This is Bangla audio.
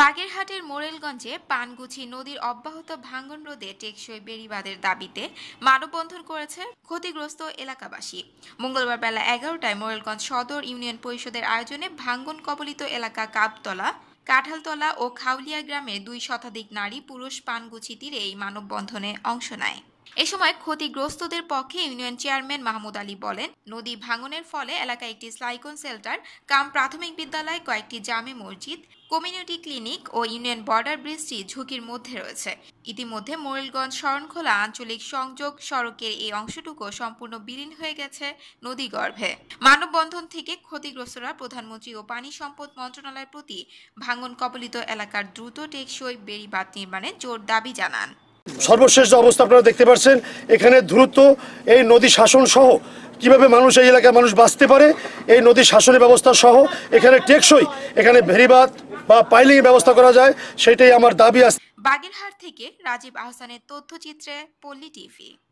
বাগেরহাটের মোরেলগঞ্জে পানগুছি নদীর অব্যাহত ভাঙ্গন রোধে টেকসই বেড়িবাদের দাবিতে মানববন্ধন করেছে ক্ষতিগ্রস্ত এলাকাবাসী মঙ্গলবার বেলা এগারোটায় মোরেলগঞ্জ সদর ইউনিয়ন পরিষদের আয়োজনে ভাঙ্গন কবলিত এলাকা কাপতলা কাঁঠালতলা ও খাউলিয়া গ্রামে দুই শতাধিক নারী পুরুষ পানগুছি তীরে এই মানববন্ধনে অংশ নেয় এ সময় ক্ষতিগ্রস্তদের পক্ষে ইউনিয়ন চেয়ারম্যান মাহমুদ আলী বলেন নদী ভাঙনের ফলে এলাকায় একটি স্লাইকন সেল্টার কাম প্রাথমিক বিদ্যালয় কয়েকটি জামে মসজিদ কমিউনিটি ক্লিনিক ও ইউনিয়ন বর্ডার ব্রিজটি ঝুঁকির মধ্যে রয়েছে ইতিমধ্যে মোরেলগঞ্জ শরণখোলা আঞ্চলিক সংযোগ সড়কের এই অংশটুকু সম্পূর্ণ বিলীন হয়ে গেছে নদী গর্ভে মানববন্ধন থেকে ক্ষতিগ্রস্তরা প্রধানমন্ত্রী ও পানি সম্পদ মন্ত্রণালয়ের প্রতি ভাঙন কবলিত এলাকার দ্রুত টেকসই বেড়িবাঁধ নির্মাণে জোর দাবি জানান সর্বশেষ যে অবস্থা আপনারা দেখতে পাচ্ছেন এখানে দ্রুত এই নদী শাসন সহ কিভাবে মানুষ এই এলাকার মানুষ বাঁচতে পারে এই নদী শাসনের ব্যবস্থা সহ এখানে টেকসই এখানে ভেরিবাদ বা পাইলিং ব্যবস্থা করা যায় সেটাই আমার দাবি আছে বাগেরহাট থেকে রাজীব আহসানের তথ্যচিত্রে পল্লী টিভি